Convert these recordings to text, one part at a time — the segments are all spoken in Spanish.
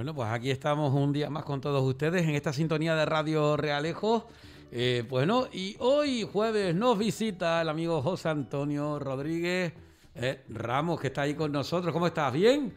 Bueno, pues aquí estamos un día más con todos ustedes en esta sintonía de Radio Realejo. Eh, bueno, y hoy jueves nos visita el amigo José Antonio Rodríguez eh, Ramos, que está ahí con nosotros. ¿Cómo estás? ¿Bien?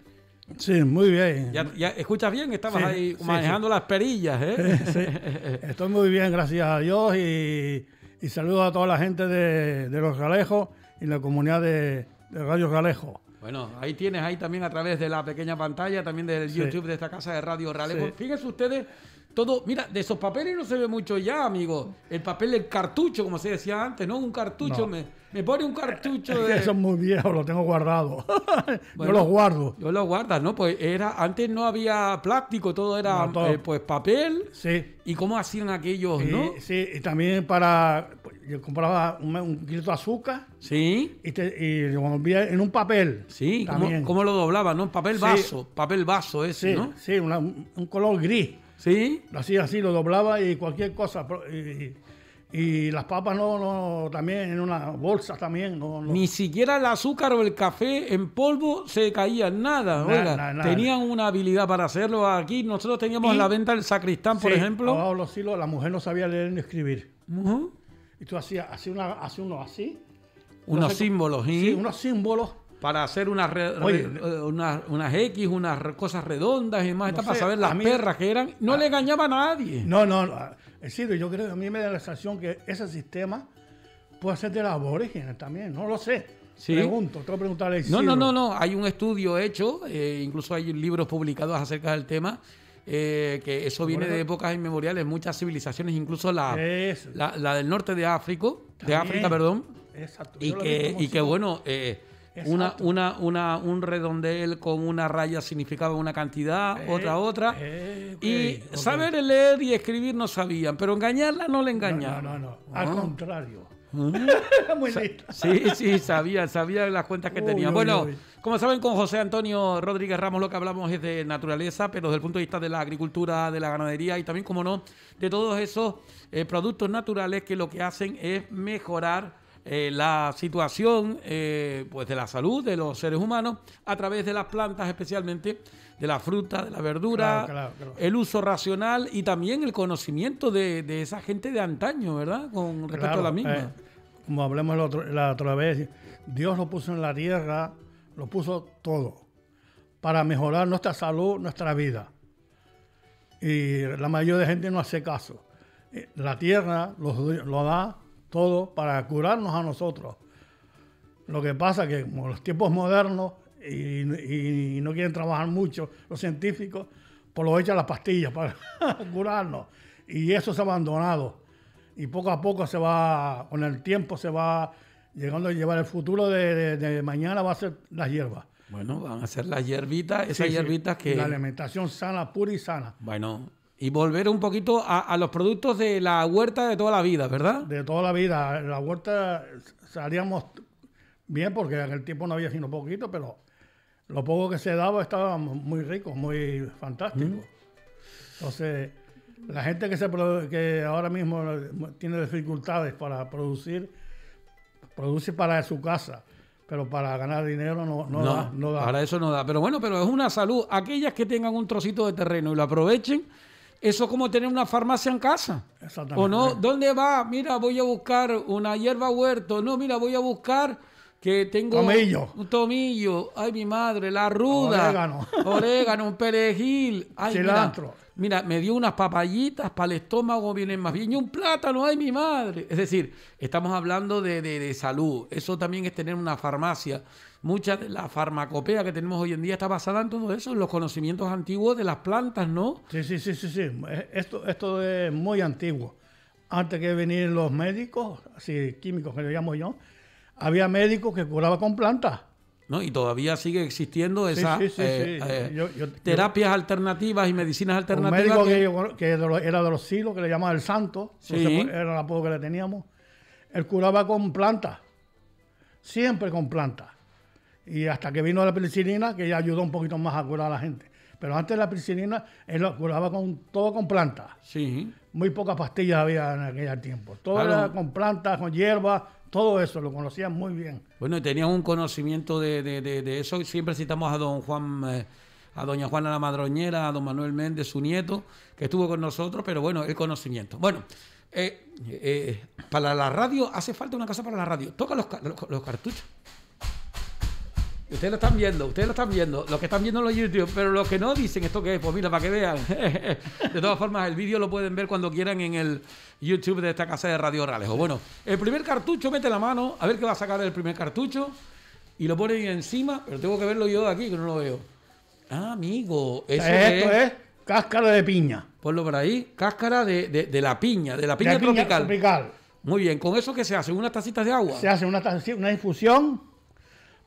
Sí, muy bien. ¿Ya, escuchas bien? Estamos ahí manejando las perillas, ¿eh? Estoy muy bien, gracias a Dios. Y, y saludo a toda la gente de, Los Galejos y la comunidad de, de Radio Galejo. Bueno, ahí tienes, ahí también a través de la pequeña pantalla, también del YouTube de esta casa de Radio Ralejo. Fíjense ustedes todo, mira, de esos papeles no se ve mucho ya, amigo. El papel del cartucho, como se decía antes, ¿no? Un cartucho, Me, me, pone un cartucho de. Eso es muy viejo, lo tengo guardado. yo los guardo. Yo lo guardo, ¿no? Pues era, antes no había plástico, todo era eh, pues, papel. Sí. ¿Y cómo hacían aquellos, eh, no? Sí, y también para. Pues, yo compraba un, grito de azúcar. Sí. Y, lo envía en un papel. Sí, también. ¿Cómo, lo doblaba, no? En papel vaso, papel vaso ese, ¿no? Sí, un color gris. Sí. Lo hacía así, lo doblaba y cualquier cosa. Y, las papas no, no, también en una bolsa también. No, Ni siquiera el azúcar o el café en polvo se caía nada. tenían una habilidad para hacerlo aquí. Nosotros teníamos en la venta del sacristán, por ejemplo. los la mujer no sabía leer ni escribir. Y tú hacías, unos una, uno así. Unos, símbolos, Sí, unos símbolos para hacer unas, eh, unas, X, unas cosas redondas y demás, Está para saber las perras que eran. No le engañaba a nadie. No, no, no. Es eh, yo creo que a mí me da la sensación que ese sistema puede ser de las aborígenes también, no lo sé. Pregunto, te voy a preguntar No, no, no, no. Hay un estudio hecho, eh, incluso hay libros publicados acerca del tema. que eso viene de épocas inmemoriales, muchas civilizaciones, incluso la, la, del norte de África, de África, perdón, Exacto. y que, y que bueno, eh, una, una, una, un redondel con una raya significaba una cantidad, eh, otra otra. Eh, y saber leer y escribir no sabían, pero engañarla no le engañaban. No, no, no, ah. al contrario. Mm. Muy Sí, sí, sabía, sabía las cuentas que tenía. bueno, como saben, con José Antonio Rodríguez Ramos lo que hablamos es de naturaleza, pero desde el punto de vista de la agricultura, de la ganadería y también, como no, de todos esos eh, productos naturales que lo que hacen es mejorar eh, la situación eh, pues de la salud de los seres humanos a través de las plantas especialmente, de la fruta, de la verdura, el uso racional y también el conocimiento de, esa gente de antaño, ¿verdad? Con respecto a la misma. Eh, como hablamos la, otra vez, Dios lo puso en la tierra, lo puso todo, para mejorar nuestra salud, nuestra vida. Y la mayoría de gente no hace caso. La tierra lo, lo da todo para curarnos a nosotros. Lo que pasa que como los tiempos modernos y, no quieren trabajar mucho los científicos, por pues lo echan las pastillas para curarnos. Y eso se ha abandonado. Y poco a poco se va, con el tiempo se va llegando a llevar el futuro de, mañana va a ser las hierbas. Bueno, van a ser las hierbitas, esas hierbitas que... La alimentación sana, pura y sana. Bueno, y volver un poquito a, los productos de la huerta de toda la vida, ¿verdad? De toda la vida. En la huerta salíamos bien porque en el tiempo no había sino poquito, pero lo poco que se daba estaba muy rico, muy fantástico. Mm. Entonces, la gente que, se, ahora mismo tiene dificultades para producir, produce para su casa pero para ganar dinero no, no, da, Para eso no da. Pero bueno, pero es una salud. Aquellas que tengan un trocito de terreno y lo aprovechen, eso es como tener una farmacia en casa. Exactamente. O no, ¿dónde va? Mira, voy a buscar una hierba huerto. No, mira, voy a buscar que tengo tomillo. un tomillo. Ay, mi madre, la ruda. Orégano. Orégano, un perejil. Cilantro mira, me dio unas papayitas para el estómago, vienen más bien, y un plátano, ay mi madre. Es decir, estamos hablando de, salud, eso también es tener una farmacia. Mucha de la farmacopea que tenemos hoy en día está basada en todo eso, en los conocimientos antiguos de las plantas, ¿no? Sí, sí, sí, sí, sí. Eh, esto, esto es muy antiguo. Antes que venir los médicos, así químicos que le llamo yo, había médicos que curaban con plantas y todavía sigue existiendo esas eh, eh, terapias alternativas y medicinas alternativas. Un médico que, era de los siglos que le llamaban el santo, era el apodo que le teníamos. Él curaba con plantas, siempre con plantas. Y hasta que vino la penicilina, que ya ayudó un poquito más a curar a la gente. Pero antes la penicilina, él lo curaba con, todo con plantas. Sí. Muy pocas pastillas había en aquel tiempo. Todo era con plantas, con hierbas, todo eso lo conocían muy bien. Bueno, y tenían un conocimiento de, de, de, eso. Siempre citamos a don Juan, eh, a doña Juana la Madroñera, a don Manuel Méndez, su nieto, que estuvo con nosotros, pero bueno, el conocimiento. Bueno, eh, eh, para la radio hace falta una casa para la radio. Toca los cartuchos. Ustedes lo están viendo, ustedes lo están viendo, los que están viendo los YouTube, pero los que no dicen esto que es, pues mira, para que vean. de todas formas, el vídeo lo pueden ver cuando quieran en el YouTube de esta casa de Radio Ralejo. Bueno, el primer cartucho, mete la mano, a ver qué va a sacar el primer cartucho. Y lo ponen encima, pero tengo que verlo yo de aquí, que no lo veo. Ah, amigo, eso esto es, cáscara de piña. Ponlo por ahí, cáscara de, la piña, de la piña, tropical. Muy bien, ¿con eso qué se hace? ¿Unas tacitas de agua? Se hace una, una infusión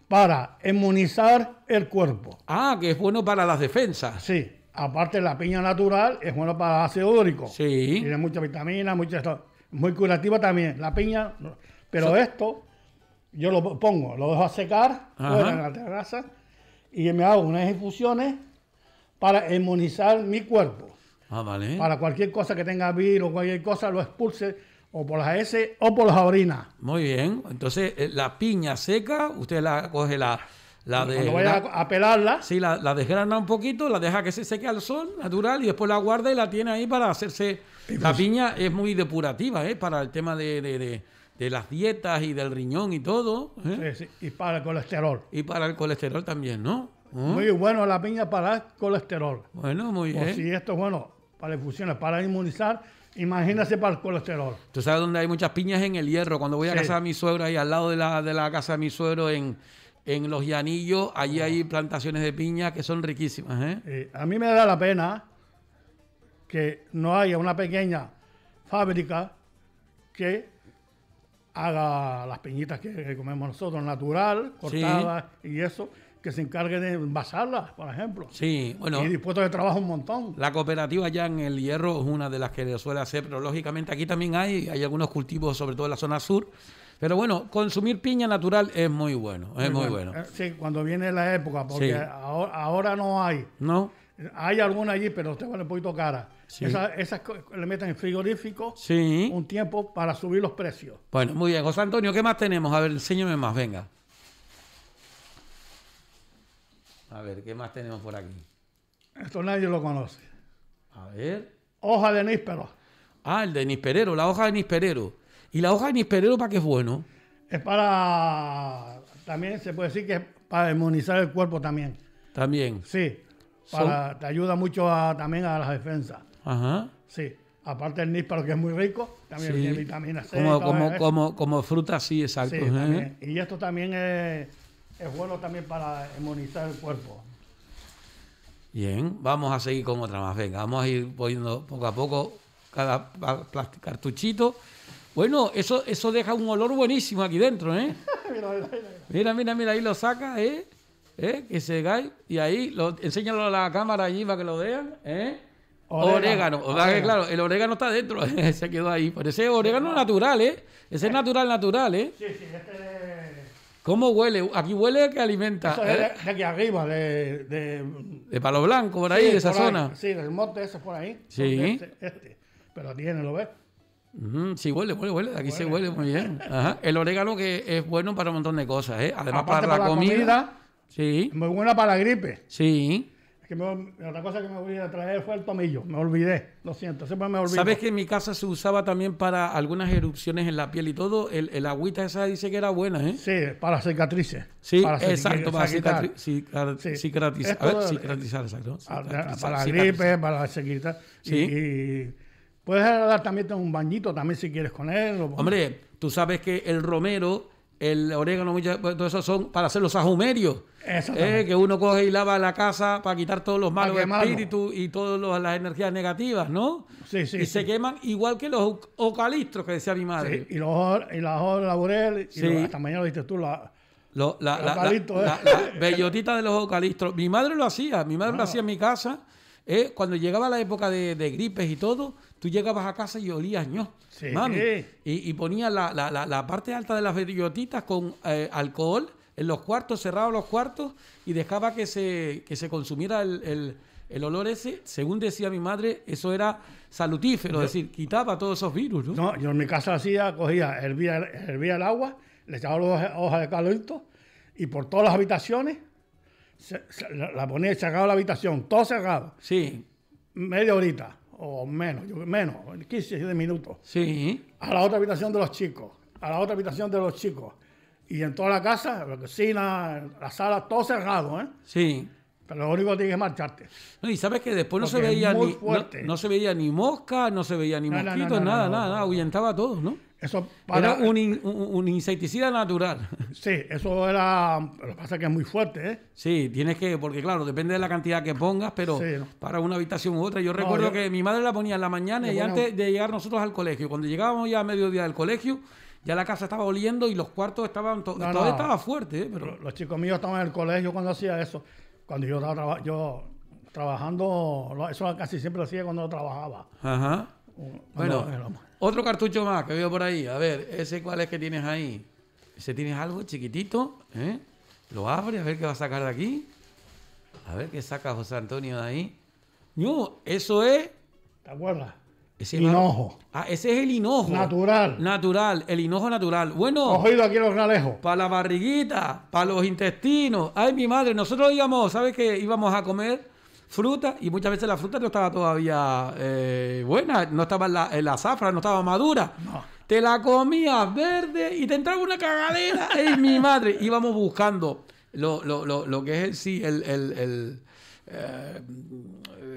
para inmunizar el cuerpo. Ah, que es bueno para las defensas. Sí. Aparte, la piña natural es bueno para el ácido úrico. Sí. Tiene mucha vitamina, mucha, muy curativa también. La piña. Pero esto, yo lo pongo, lo dejo a secar en la terraza y me hago unas infusiones para inmunizar mi cuerpo. Ah, vale. Para cualquier cosa que tenga virus, cualquier cosa, lo expulse o por las S o por las orinas. Muy bien. Entonces, eh, la piña seca, usted la coge la. la de, a pelarla. Sí, la, desgrana un poquito, la deja que se seque al sol natural y después la guarda y la tiene ahí para hacerse. Pues la piña es muy depurativa, ¿eh? Para el tema de, las dietas y del riñón y todo. ¿eh? Sí, sí. Y para el colesterol. Y para el colesterol también, ¿no? ¿Mm? Muy bueno la piña para el colesterol. Bueno, muy bien. esto es bueno para infusiones, para inmunizar Imagínese para el colesterol. Tú sabes dónde hay muchas piñas en el hierro. Cuando voy a casa de mi suegro, ahí al lado de la, casa de mi suegro en, en Los Llanillos, allí ah. hay plantaciones de piñas que son riquísimas. ¿eh? a mí me da la pena que no haya una pequeña fábrica que haga las piñitas que, comemos nosotros, natural, cortadas y eso que se encargue de envasarlas, por ejemplo. Sí, bueno. Y dispuestos de trabajo un montón. La cooperativa ya en El Hierro es una de las que suele hacer, pero lógicamente aquí también hay, hay algunos cultivos, sobre todo en la zona sur. Pero bueno, consumir piña natural es muy bueno, es muy, bueno. Eh, sí, cuando viene la época, porque ahora, no hay. No. Hay alguna allí, pero usted vale un poquito cara. Sí. esas le meten en frigorífico sí. un tiempo para subir los precios. Bueno, muy bien. José Antonio, ¿qué más tenemos? A ver, enséñame más, venga. A ver, ¿qué más tenemos por aquí? Esto nadie lo conoce. A ver. Hoja de níspero. Ah, el de nisperero, la hoja de nisperero. ¿Y la hoja de nisperero para qué es bueno? Es para. También se puede decir que es para inmunizar el cuerpo también. También. Sí. Te ayuda mucho también a las defensas. Ajá. Sí. Aparte el níspero que es muy rico, también tiene vitamina Como, fruta, sí, exacto. ¿eh? Y esto también es es bueno también para inmunizar el cuerpo. Bien, vamos a seguir con otra más. Venga, vamos a ir poniendo poco a poco cada cartuchito. Bueno, eso, eso deja un olor buenísimo aquí dentro, ¿eh? mira, mira, mira. ahí lo saca, ¿eh? ¿Eh? Que se gane Y ahí, lo, enséñalo a la cámara allí para que lo vean, ¿eh? Orégano. claro, el orégano está dentro, se quedó ahí. Pero ese orégano natural, ¿eh? Ese es eh. natural, natural, ¿eh? Sí, sí, este es ¿Cómo huele? Aquí huele que alimenta. Eso es ¿eh? de, aquí arriba, de, de, Palo Blanco, por ahí, de esa zona. sí, del monte ese por ahí. Sí. Este, este, pero tiene, ¿lo ves? Sí, huele, huele, huele. Aquí se huele muy bien. Ajá. El orégano que es bueno para un montón de cosas, ¿eh? Además, para, la, comida, sí. muy buena para la gripe. Sí otra cosa que me olvidé de traer fue el tomillo. Me olvidé. Lo siento, siempre me olvidé. ¿Sabes que en mi casa se usaba también para algunas erupciones en la piel y todo? El, el agüita esa dice que era buena, ¿eh? Sí, para cicatrices. Sí, para exacto, para cicatrices, sí. cicatrizar. A ver, cicatrizar, exacto. para la gripe, para la sequita. Sí. Y, puedes dar también un bañito también si quieres con él. Hombre, tú sabes que el romero el orégano, pues, todo eso son para hacer los ajumerios. Eh, que uno coge y lava la casa para quitar todos los malos espíritus y todas las energías negativas, ¿no? Sí, sí. Y se queman igual que los ocalistros que decía mi madre. y los y laurel, y mañana lo viste tú, la, la, ¿eh? la, bellotita de los ocalistros Mi madre lo hacía, mi madre lo hacía en mi casa. Eh, cuando llegaba la época de gripes y todo, tú llegabas a casa y olías ño. Sí. Mami. Y, ponía la, parte alta de las bellotitas con eh, alcohol en los cuartos, cerraba los cuartos y dejaba que se, consumiera el, olor ese. Según decía mi madre, eso era salutífero, es decir, quitaba todos esos virus. ¿no? yo en mi casa hacía, cogía, hervía, el agua, le echaba las hojas de calorito y por todas las habitaciones la ponía, sacaba la habitación, todo cerrado. Sí. Media horita o menos, menos, 15, minutos. Sí. A la otra habitación de los chicos, a la otra habitación de los chicos. Y en toda la casa, la cocina, la sala, todo cerrado, ¿eh? Sí. Pero lo único que tienes es marcharte. y sabes que después no se veía ni no, se veía ni mosca, no se veía ni mosquitos, nada, nada, nada, ahuyentaba a ¿no? Eso para, era un, un, insecticida natural. Sí, eso era. Lo que pasa es que es muy fuerte, ¿eh? Sí, tienes que. Porque, claro, depende de la cantidad que pongas, pero para una habitación u otra. Yo recuerdo que mi madre la ponía en la mañana y antes de llegar nosotros al colegio. Cuando llegábamos ya a mediodía del colegio, ya la casa estaba oliendo y los cuartos estaban. todo estaba fuerte, ¿eh? Pero... Los chicos míos estaban en el colegio cuando hacía eso. Cuando yo, yo trabajando, eso casi siempre lo hacía cuando trabajaba. Ajá. Bueno, otro cartucho más que veo por ahí. A ver, ese cuál es que tienes ahí. Ese tienes algo chiquitito, ¿eh? Lo abre, a ver qué va a sacar de aquí. A ver qué saca José Antonio de ahí. No, eso es. ¿Te acuerdas? El hinojo. Ah, ese es el hinojo. Natural. Natural, el hinojo natural. Bueno. Cogido aquí los Para la barriguita, para los intestinos. Ay, mi madre, nosotros íbamos, ¿sabes qué? Íbamos a comer fruta y muchas veces la fruta no estaba todavía eh, buena, no estaba en la, zafra, no estaba madura. No. Te la comías verde y te entraba una cagadera. ¡Ey, mi madre! Íbamos buscando lo, lo, lo, que es el, sí, el, el, eh,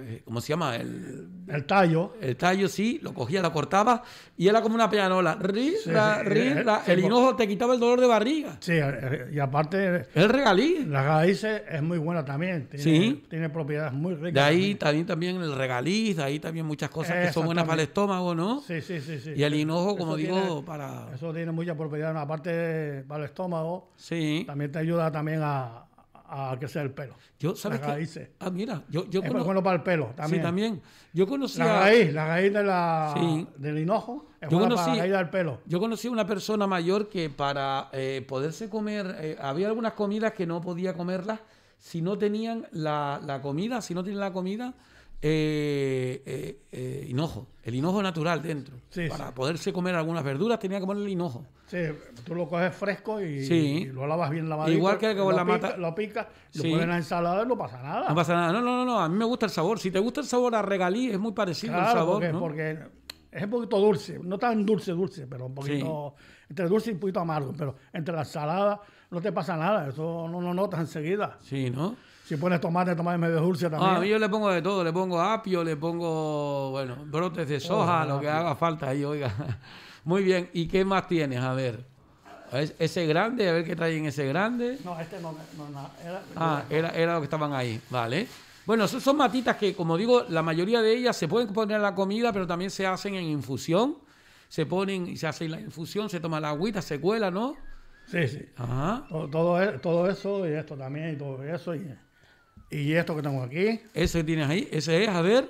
eh, ¿cómo se llama? El, tallo. El tallo, sí, lo cogía, lo cortaba y era como una pianola. Eh, el hinojo te quitaba el dolor de barriga. Sí, eh, y aparte... El regalí. La raíces es muy buena también. Tiene, sí. Tiene propiedades muy ricas. De ahí también, también el regaliz, de ahí también muchas cosas que son buenas para el estómago, ¿no? Sí, sí, sí. sí. Y el hinojo, como digo, para... Eso tiene muchas propiedades, aparte para el estómago. Sí. También te ayuda también a a sea el pelo. Yo, ¿sabes que Ah, mira, yo, yo conozco. para el pelo también. Sí, también. Yo conocía. La raíz, la raíz del hinojo yo conocí, la raíz del pelo. Yo conocí a una persona mayor que para eh, poderse comer, eh, había algunas comidas que no podía comerlas si no tenían la, la comida, si no tienen la comida eh, eh, eh, hinojo, el hinojo natural dentro. para poderse comer algunas verduras tenía que poner el hinojo. Sí, tú lo coges fresco y, lo lavas bien Igual que, que lo, la pica, mata... lo picas, lo pones en la ensalada y no pasa nada. No pasa nada. No, no, no, a mí me gusta el sabor. Si te gusta el sabor a regalí, es muy parecido el sabor. Porque, es un poquito dulce, no tan dulce, dulce, pero un poquito, entre dulce y un poquito amargo, pero entre la ensalada no te pasa nada, eso no lo notas enseguida. Sí, ¿no? Si pones tomate, tomate medio dulce también. Ah, yo le pongo de todo, le pongo apio, le pongo, bueno, brotes de soja, lo que haga falta ahí, oiga. Muy bien, ¿y qué más tienes? A ver. Ese grande, a ver qué traen ese grande. No, este no, no, Ah, era, era lo que estaban ahí, vale. Bueno, son, matitas que, como digo, la mayoría de ellas se pueden poner en la comida, pero también se hacen en infusión. Se ponen y se hace la infusión, se toma la agüita, se cuela, ¿no? Sí, sí. Ajá. Todo, todo, e-, todo eso y esto también y todo eso. Y, ¿Y esto que tengo aquí? Ese tienes ahí, ese es, a ver,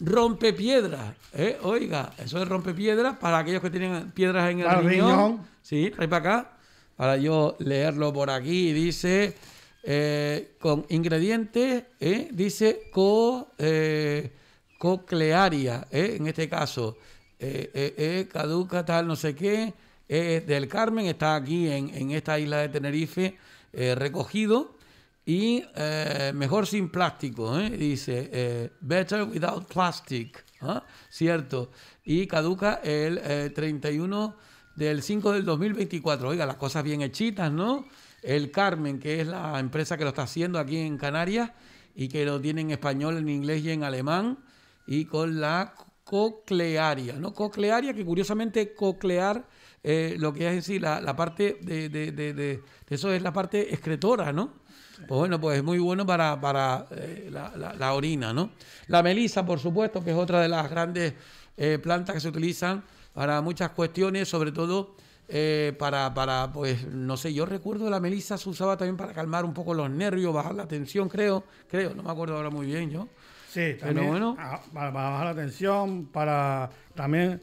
rompe piedras, eh, Oiga, eso es rompe piedras para aquellos que tienen piedras en el riñón. Sí, trae para acá, para yo leerlo por aquí. Dice, eh, con ingredientes, eh, dice co, coclearia, en este caso, caduca tal, no sé qué, es del Carmen, está aquí en esta isla de Tenerife recogido. Y eh, mejor sin plástico, ¿eh? dice, eh, better without plastic, ¿ah? ¿cierto? Y caduca el 31 del 5 del 2024. Oiga, las cosas bien hechitas, ¿no? El Carmen, que es la empresa que lo está haciendo aquí en Canarias y que lo tiene en español, en inglés y en alemán, y con la coclearia, ¿no? Coclearia, que curiosamente coclear eh, lo que es decir, la, la parte de, de, de, eso es la parte excretora, ¿no? Pues bueno, pues es muy bueno para, para eh, la, la, orina, ¿no? La melisa, por supuesto, que es otra de las grandes eh, plantas que se utilizan para muchas cuestiones, sobre todo para, para, pues, no sé, yo recuerdo la melisa se usaba también para calmar un poco los nervios, bajar la tensión, creo, creo, no me acuerdo ahora muy bien yo. Sí, también. bueno. Ah, para bajar la tensión, para también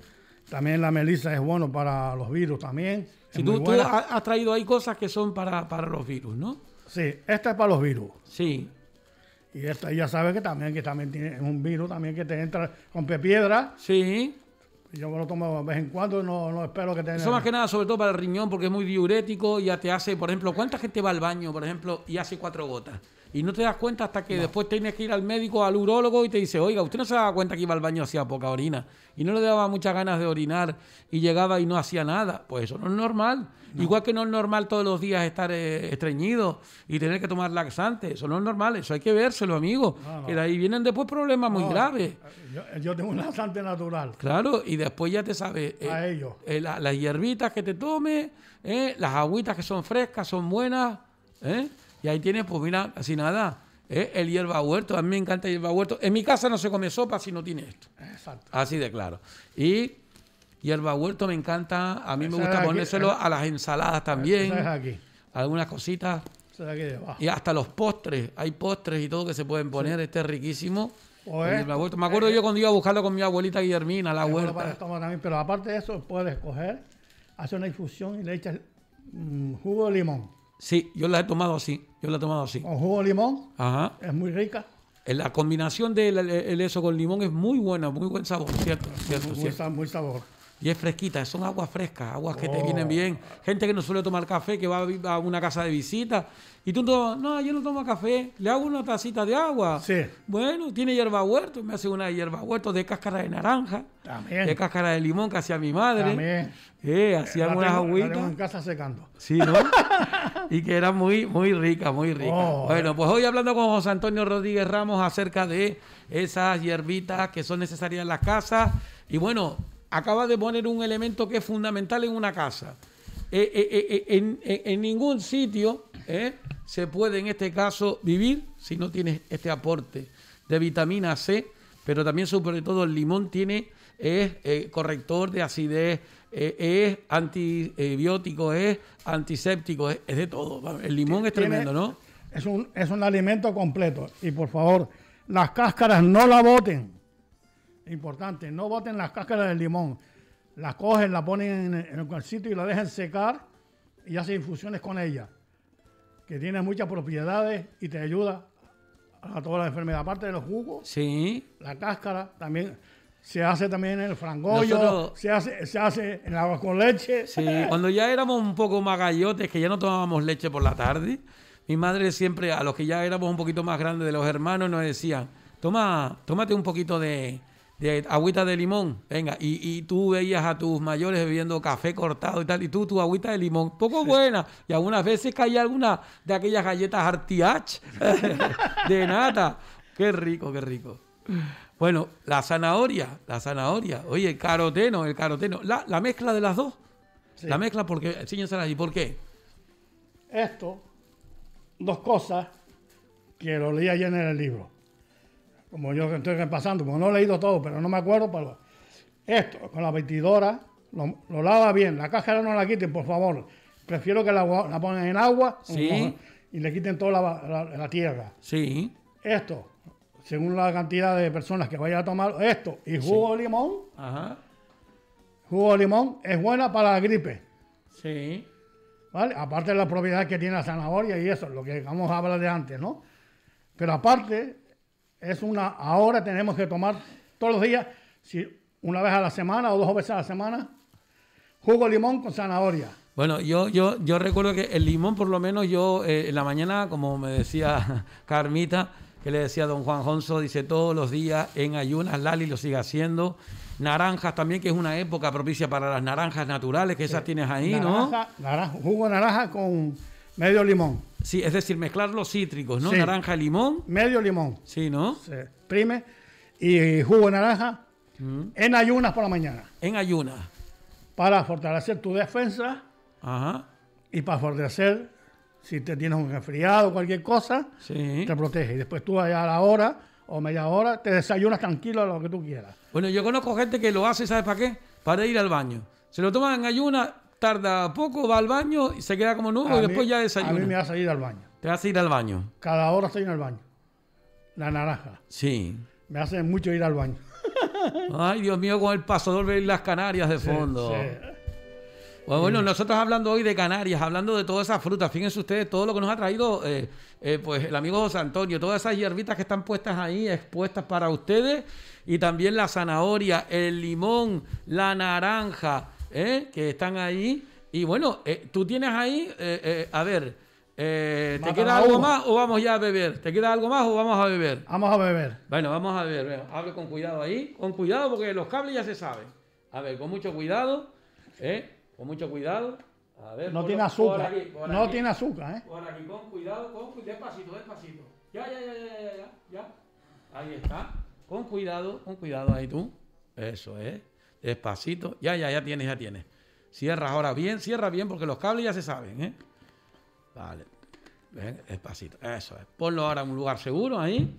también la melisa es bueno para los virus también. Si tú, has traído ahí cosas que son para, los virus, ¿no? Sí, esta es para los virus. Sí. Y esta ya sabes que también, que también tiene un virus también que te entra con piedra. Sí. Yo lo tomo de vez en cuando, no, no espero que tenga. Eso más que nada, sobre todo para el riñón, porque es muy diurético, y ya te hace, por ejemplo, ¿cuánta gente va al baño, por ejemplo, y hace cuatro gotas? Y no te das cuenta hasta que después tienes que ir al médico, al urólogo y te dice, oiga, usted no se daba cuenta que iba al baño hacía poca orina y no le daba muchas ganas de orinar y llegaba y no hacía nada. Pues eso no es normal. Igual que no es normal todos los días estar eh, estreñido y tener que tomar laxante. Eso no es normal. Eso hay que vérselo, amigo. que de ahí vienen después problemas muy graves. Eh, eh, yo, tengo un laxante natural. Claro, y después ya te sabes. A ellos. las hierbitas que te tomes, las agüitas que son frescas, son buenas. ¿eh? Y ahí tienes, pues mira, casi nada. ¿eh? El hierba huerto, a mí me encanta el hierba huerto. En mi casa no se come sopa si no tiene esto. Exacto. Así de claro. Y hierba huerto me encanta, a mí me gusta ponérselo ¿eh? a las ensaladas también. Algunas cositas. Y hasta los postres, hay postres y todo que se pueden poner, este es riquísimo. Me acuerdo eh, yo cuando iba a buscarlo con mi abuelita Guillermina, la huerta. Pero aparte de eso, puedes coger, hacer una infusión y le echas mm, jugo de limón. Sí, yo la he tomado así. Yo la he tomado así. Con jugo de limón. Ajá. Es muy rica. Eh, la combinación de eso con limón es muy buena, muy buen sabor, cierto, cierto, muy, cierto. Muy sabor y es fresquita, son aguas frescas, aguas que te vienen oh. bien. Gente que no suele tomar café, que va a una casa de visita, y tú no, no, yo no tomo café, le hago una tacita de agua. Sí. Bueno, tiene hierba huerto, me hace una hierba huerto de cáscara de naranja, También. de cáscara de limón que hacía mi madre. También. Eh, hacía agüitas. en casa secando. Sí, ¿no? y que era muy, muy rica, muy rica. Oh. bueno, pues hoy hablando con José Antonio Rodríguez Ramos acerca de esas hierbitas que son necesarias en las casas. Y bueno, acaba de poner un elemento que es fundamental en una casa. Eh, eh, eh, en, ningún sitio se puede en este caso vivir si no tienes este aporte de vitamina C, pero también sobre todo el limón tiene es corrector de acidez, es antibiótico, es antiséptico, es, de todo. El limón es tremendo, ¿no? Es un, es un alimento completo y por favor, las cáscaras no la boten importante, no boten las cáscaras del limón. Las cogen, las ponen en el cuercito y la dejan secar y hacen infusiones con ella, que tiene muchas propiedades y te ayuda a toda la enfermedad. Aparte de los jugos, sí. la cáscara también se hace también en el frangollo, se, hace, se hace en agua con leche. Sí, cuando ya éramos un poco más gallotes, que ya no tomábamos leche por la tarde, mi madre siempre, a los que ya éramos un poquito más grandes de los hermanos, nos decía, toma, tómate un poquito de, de agüita de limón, venga, y, tú veías a tus mayores bebiendo café cortado y tal, y tú tu agüita de limón, poco buena, y algunas veces caía alguna de aquellas galletas artiach de nata, qué rico, qué rico. Bueno, la zanahoria, la zanahoria, oye, el caroteno, el caroteno, la, mezcla de las dos, la mezcla, porque, señor. ¿y por qué? Esto, dos cosas que lo leía ayer en el libro como yo estoy repasando, como no he leído todo, pero no me acuerdo, esto, con la batidora, lo, lava bien, la cáscara no la quiten, por favor. Prefiero que la, la pongan en agua y le quiten toda la, tierra. Sí. Esto, según la cantidad de personas que vayan a tomar, esto y jugo de limón. Ajá. Jugo de limón es buena para la gripe. Sí. ¿Vale? Aparte de la propiedad que tiene la zanahoria y eso, lo que vamos a hablar de antes, ¿no? Pero aparte, es una, ahora tenemos que tomar todos los días, si una vez a la semana o dos veces a la semana, jugo de limón con zanahoria. Bueno, yo, yo, yo recuerdo que el limón, por lo menos yo, eh, en la mañana, como me decía Carmita, que le decía don Juan Jonso, dice todos los días en ayunas, Lali lo sigue haciendo. Naranjas también, que es una época propicia para las naranjas naturales, que esas tienes ahí, ¿no? jugo de naranja con medio limón. Sí, es decir, mezclar los cítricos, ¿no? Naranja Naranja, limón. Medio limón. Sí, ¿no? Sí. Prime y jugo de naranja mm. en ayunas por la mañana. En ayunas. Para fortalecer tu defensa. Ajá. Y para fortalecer, si te tienes un enfriado o cualquier cosa, te protege. Y después tú a la hora o media hora te desayunas tranquilo a lo que tú quieras. Bueno, yo conozco gente que lo hace, ¿sabes para qué? Para ir al baño. Se lo toman en ayunas tarda poco, va al baño y se queda como nuevo y después ya desayuna. A mí me hace ir al baño. Te hace ir al baño. Cada hora estoy en el baño. La naranja. Sí. Me hace mucho ir al baño. Ay, Dios mío, con el pasador de las Canarias de fondo. Pues bueno, nosotros hablando hoy de Canarias, hablando de todas esas frutas, fíjense ustedes todo lo que nos ha traído eh, eh, pues el amigo José Antonio, todas esas hierbitas que están puestas ahí, expuestas para ustedes, y también la zanahoria, el limón, la naranja, ¿eh? que están ahí. Y bueno, eh, tú tienes ahí, eh, a ver, ¿te queda algo más o vamos ya a beber? ¿Te queda algo más o vamos a beber? Vamos a beber. Bueno, vamos a beber. hable con cuidado ahí, con cuidado porque los cables ya se saben. A ver, con mucho cuidado, con mucho cuidado. no tiene azúcar. no tiene azúcar, ¿eh? Por aquí, con cuidado, con cuidado, despacito, despacito. Ya, ya, ya, ya, ya, ya, Ahí está. Con cuidado, con cuidado ahí tú. Eso es. Despacito. Ya, ya, ya tienes, ya tienes. Cierra ahora bien, cierra bien porque los cables ya se saben, ¿eh? Vale. ¿Ven? Despacito. Eso es. Ponlo ahora en un lugar seguro ahí.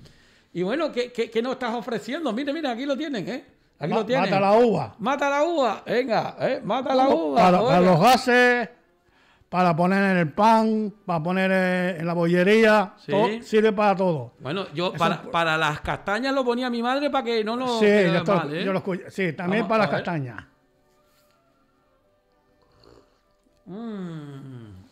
Y bueno, ¿qué, qué, nos estás ofreciendo? Mire, mira, aquí lo tienen, ¿eh? Aquí lo tienen. Mata la uva. Mata la uva. Venga, ¿eh? Mata la uva. para los gases para poner en el pan, para poner eh, en la bollería, sirve para todo. Bueno, yo para, las castañas lo ponía mi madre para que no lo... Sí, ¿eh? sí también para las castañas. Mm.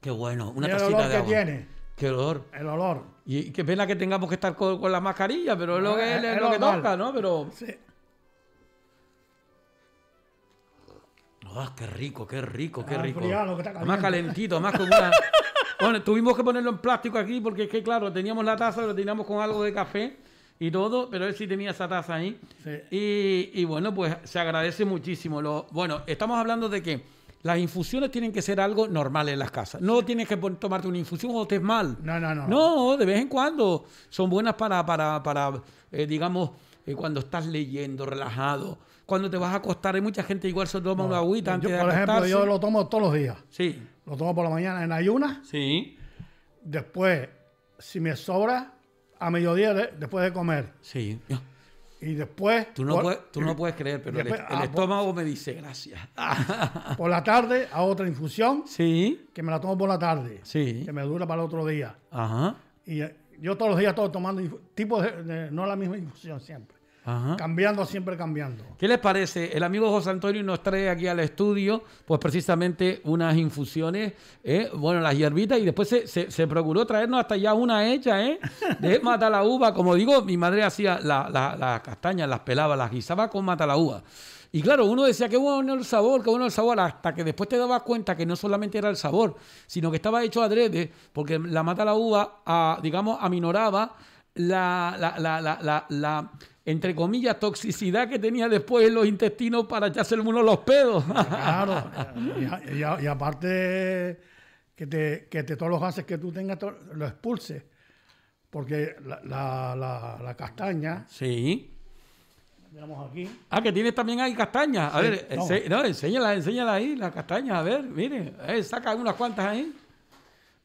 qué bueno, una tacita olor que tiene. Qué olor. El olor. Y, qué pena que tengamos que estar con, la mascarilla, pero es lo que, es, lo que toca, ¿no? Pero... Sí. ¡Ah, qué rico, qué rico, qué ah, rico! más calentito, más con una... Bueno, tuvimos que ponerlo en plástico aquí porque es que, claro, teníamos la taza, lo teníamos con algo de café y todo, pero él sí tenía esa taza ahí. Y, bueno, pues se agradece muchísimo. Lo, bueno, estamos hablando de que las infusiones tienen que ser algo normal en las casas. No tienes que tomarte una infusión o estés mal. No, no, no. No, de vez en cuando. Son buenas para, para, para eh, digamos, eh, cuando estás leyendo, relajado cuando te vas a acostar. Hay mucha gente igual se toma un una agüita antes yo, de Por ejemplo, yo lo tomo todos los días. Sí. Lo tomo por la mañana en ayunas. Sí. Después, si me sobra, a mediodía después de comer. Sí. Y después... Tú no, puedes, creer, pero el, ah, estómago me dice gracias. por la tarde a otra infusión. Sí. Que me la tomo por la tarde. Sí. Que me dura para el otro día. Ajá. Y eh, yo todos los días estoy tomando tipo de, no la misma infusión siempre. Cambiando, siempre cambiando. ¿Qué les parece? El amigo José Antonio nos trae aquí al estudio, pues precisamente unas infusiones, ¿eh? bueno, las hierbitas, y después se, procuró traernos hasta ya una hecha, ¿eh? De mata la uva. Como digo, mi madre hacía las la, la castañas, las pelaba, las guisaba con mata la uva. Y claro, uno decía, qué bueno el sabor, qué bueno el sabor, hasta que después te dabas cuenta que no solamente era el sabor, sino que estaba hecho adrede, porque la mata la uva, ah, digamos, aminoraba la, la, la, la entre comillas, toxicidad que tenía después en los intestinos para echarse uno los pedos. Claro, y, aparte que, te, todos los gases que tú tengas lo expulses, porque la, castaña... Sí. aquí. Ah, que tienes también ahí castañas. A ver, enséñala, enséñala ahí, la castaña, A ver, mire, eh, saca unas cuantas ahí.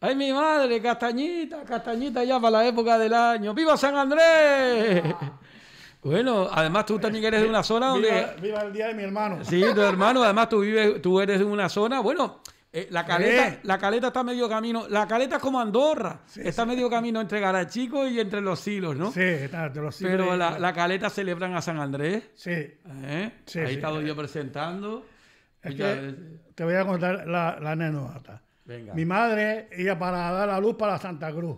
¡Ay, mi madre! Castañita, Castañita ya para la época del año. ¡Viva San Andrés! Ah. Bueno, además tú también eres de una zona donde... Viva, el día de mi hermano. Sí, tu hermano, además tú, vives, tú eres de una zona, bueno, eh, la, caleta, eh. la caleta está medio camino. La caleta es como Andorra. está medio camino entre Garachico y entre los silos, ¿no? Sí, está entre los silos. Pero la, caleta celebran a San Andrés. Sí. ¿Eh? Ahí estaba estado yo presentando. te voy a contar la, la mi madre iba para dar la luz para Santa Cruz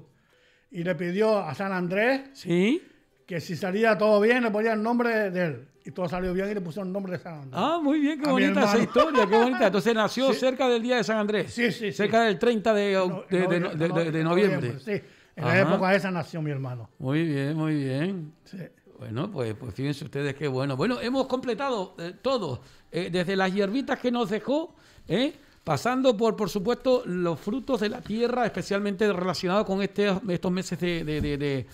y le pidió a San Andrés ¿Sí? que si salía todo bien le ponía el nombre de él. Y todo salió bien y le pusieron el nombre de San Andrés. Ah, muy bien, qué bonita esa historia, qué bonita. Entonces nació cerca del día de San Andrés. Sí, sí. Cerca del 30 de, noviembre. sí, en la época esa nació mi hermano. Muy bien, muy bien. Bueno, pues, pues, fíjense ustedes qué bueno. Bueno, hemos completado eh, todo, eh, desde las hierbitas que nos dejó, ¿eh? Pasando por, por supuesto, los frutos de la tierra, especialmente relacionados con este, estos meses de,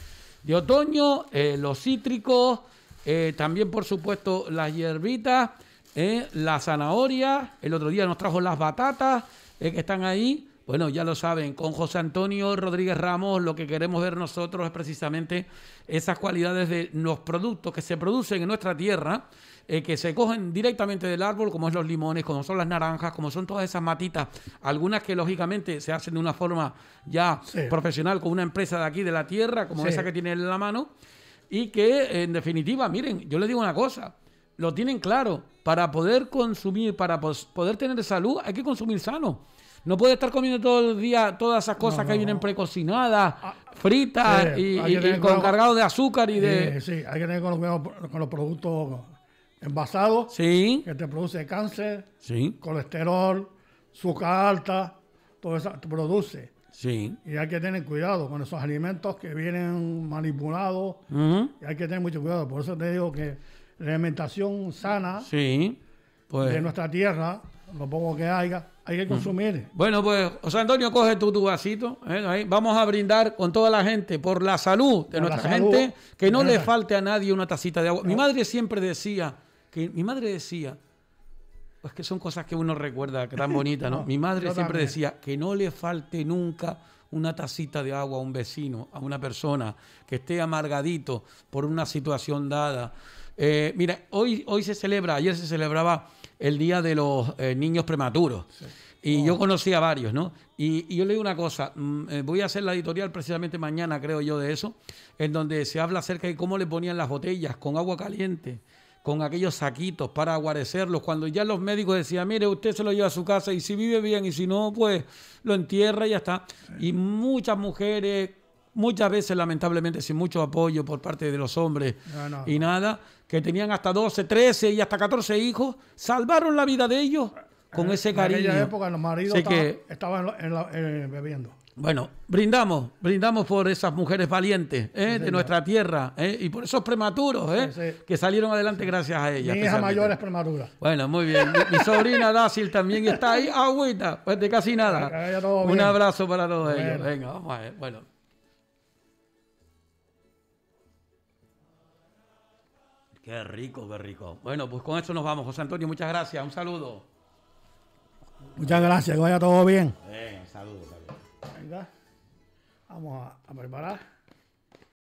otoño, eh, los cítricos, eh, también, por supuesto, las hierbitas, eh, la zanahoria, el otro día nos trajo las batatas que están ahí, bueno, ya lo saben, con José Antonio Rodríguez Ramos lo que queremos ver nosotros es precisamente esas cualidades de los productos que se producen en nuestra tierra, eh, que se cogen directamente del árbol, como son los limones, como son las naranjas, como son todas esas matitas, algunas que lógicamente se hacen de una forma ya profesional con una empresa de aquí de la tierra, como esa que tiene en la mano, y que en definitiva, miren, yo les digo una cosa, lo tienen claro, para poder consumir, para poder tener salud, hay que consumir sano. No puede estar comiendo todo el día todas esas cosas que vienen precocinadas, ah, fritas eh, y, con, cargado de azúcar y eh, de. Sí, hay que tener con los, con los productos envasados que te produce cáncer, colesterol, azúcar alta, todo eso te produce. Sí. Y hay que tener cuidado con esos alimentos que vienen manipulados. Y hay que tener mucho cuidado. Por eso te digo que la alimentación sana pues. de nuestra tierra, lo poco que haya, hay que consumir. Bueno, pues, José Antonio, coge tu, tu vasito. ¿eh? Vamos a brindar con toda la gente por la salud de nuestra gente. Que no, le falte a nadie una tacita de agua. Mi madre siempre decía, que mi madre decía, pues que son cosas que uno recuerda, que tan bonita, ¿no? Mi madre siempre decía que no le falte nunca una tacita de agua a un vecino, a una persona que esté amargadito por una situación dada. Eh, mira, hoy, hoy se celebra, ayer se celebraba el día de los eh, niños prematuros. Y yo conocí a varios, ¿no? Y, yo le digo una cosa, mm, eh, voy a hacer la editorial precisamente mañana, creo yo, de eso, en donde se habla acerca de cómo le ponían las botellas con agua caliente, con aquellos saquitos para aguarecerlos, cuando ya los médicos decían, mire, usted se lo lleva a su casa y si vive bien y si no, pues lo entierra y ya está. Y muchas mujeres muchas veces lamentablemente sin mucho apoyo por parte de los hombres y nada, que tenían hasta 12, 13 y hasta 14 hijos, salvaron la vida de ellos con ese cariño. En aquella época los maridos estaban, bebiendo. Bueno, brindamos, brindamos por esas mujeres valientes ¿eh? de nuestra tierra ¿eh? y por esos prematuros ¿eh? que salieron adelante gracias a ellas. Mi hija mayor es prematura. Bueno, muy bien. mi, sobrina Dácil también está ahí, agüita, pues de casi nada. Un abrazo para todos ellos. Venga, Bueno. Qué rico, qué rico. Bueno, pues con eso nos vamos. José Antonio, muchas gracias. Un saludo. Muchas gracias, que vaya todo bien. Bien, saludos. Saludo. Vamos a preparar.